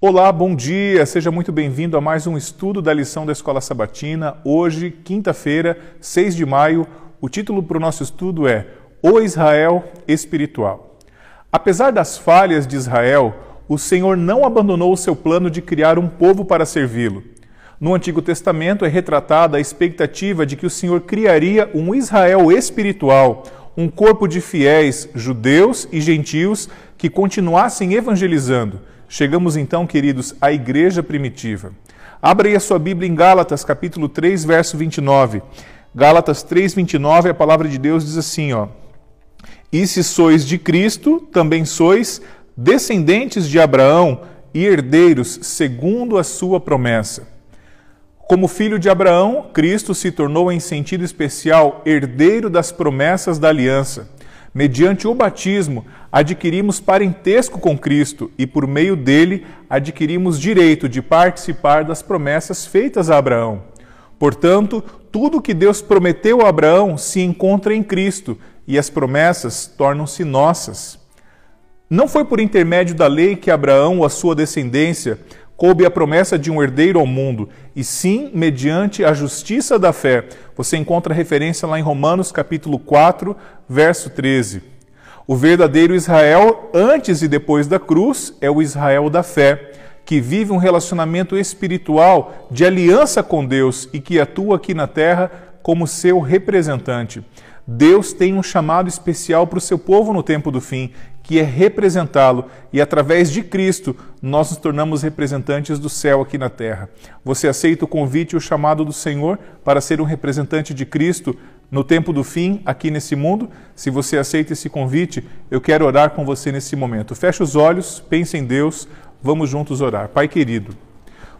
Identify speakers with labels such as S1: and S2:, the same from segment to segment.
S1: Olá, bom dia, seja muito bem-vindo a mais um estudo da lição da Escola Sabatina. Hoje, quinta-feira, 6 de maio, o título para o nosso estudo é O Israel Espiritual. Apesar das falhas de Israel, o Senhor não abandonou o seu plano de criar um povo para servi-lo. No Antigo Testamento é retratada a expectativa de que o Senhor criaria um Israel espiritual, um corpo de fiéis judeus e gentios que continuassem evangelizando Chegamos então, queridos, à igreja primitiva. Abra aí a sua Bíblia em Gálatas, capítulo 3, verso 29. Gálatas 3, 29, a palavra de Deus diz assim, ó. E se sois de Cristo, também sois descendentes de Abraão e herdeiros segundo a sua promessa. Como filho de Abraão, Cristo se tornou em sentido especial herdeiro das promessas da aliança mediante o batismo, adquirimos parentesco com Cristo e, por meio dele, adquirimos direito de participar das promessas feitas a Abraão. Portanto, tudo que Deus prometeu a Abraão se encontra em Cristo e as promessas tornam-se nossas. Não foi por intermédio da lei que Abraão ou a sua descendência coube a promessa de um herdeiro ao mundo, e sim mediante a justiça da fé. Você encontra referência lá em Romanos capítulo 4, verso 13. O verdadeiro Israel, antes e depois da cruz, é o Israel da fé, que vive um relacionamento espiritual de aliança com Deus e que atua aqui na terra como seu representante. Deus tem um chamado especial para o seu povo no tempo do fim, que é representá-lo, e através de Cristo nós nos tornamos representantes do céu aqui na terra. Você aceita o convite e o chamado do Senhor para ser um representante de Cristo no tempo do fim, aqui nesse mundo? Se você aceita esse convite, eu quero orar com você nesse momento. Feche os olhos, pense em Deus, vamos juntos orar. Pai querido.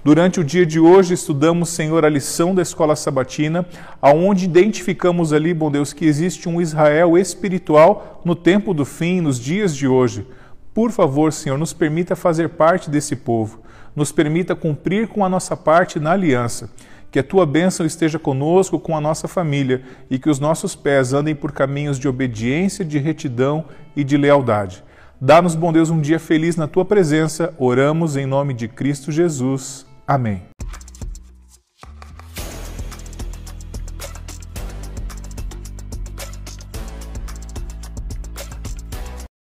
S1: Durante o dia de hoje, estudamos, Senhor, a lição da escola sabatina, aonde identificamos ali, bom Deus, que existe um Israel espiritual no tempo do fim, nos dias de hoje. Por favor, Senhor, nos permita fazer parte desse povo, nos permita cumprir com a nossa parte na aliança. Que a tua bênção esteja conosco, com a nossa família e que os nossos pés andem por caminhos de obediência, de retidão e de lealdade. Dá-nos, bom Deus, um dia feliz na tua presença. Oramos em nome de Cristo Jesus. Amém.